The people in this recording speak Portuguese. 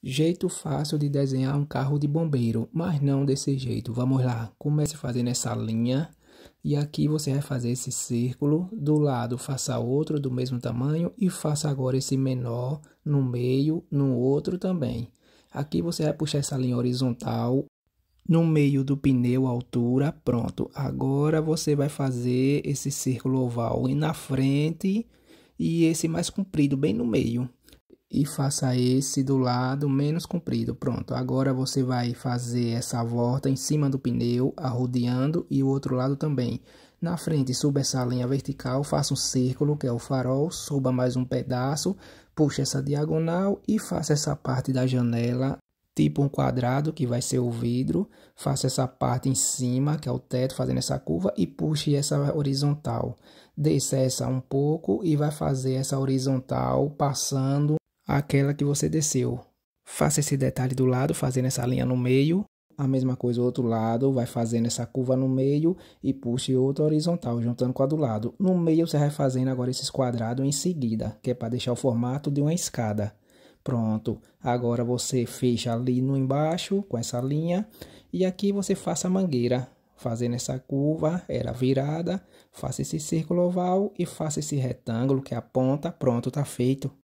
Jeito fácil de desenhar um carro de bombeiro, mas não desse jeito. Vamos lá, comece fazendo essa linha e aqui você vai fazer esse círculo. Do lado faça outro do mesmo tamanho e faça agora esse menor no meio, no outro também. Aqui você vai puxar essa linha horizontal no meio do pneu, altura, pronto. Agora você vai fazer esse círculo oval e na frente e esse mais comprido bem no meio e faça esse do lado menos comprido. Pronto, agora você vai fazer essa volta em cima do pneu, arrodeando e o outro lado também. Na frente, suba essa linha vertical, faça um círculo, que é o farol, suba mais um pedaço, puxa essa diagonal e faça essa parte da janela tipo um quadrado, que vai ser o vidro, faça essa parte em cima, que é o teto, fazendo essa curva, e puxe essa horizontal. Desça essa um pouco e vai fazer essa horizontal passando àquela que você desceu. Faça esse detalhe do lado, fazendo essa linha no meio. A mesma coisa do outro lado, vai fazendo essa curva no meio e puxe outra horizontal, juntando com a do lado. No meio você vai fazendo agora esses quadrados em seguida, que é para deixar o formato de uma escada. Pronto, agora você fecha ali no embaixo com essa linha e aqui você faça a mangueira, fazendo essa curva, era virada, faça esse círculo oval e faça esse retângulo que é a ponta, pronto, tá feito.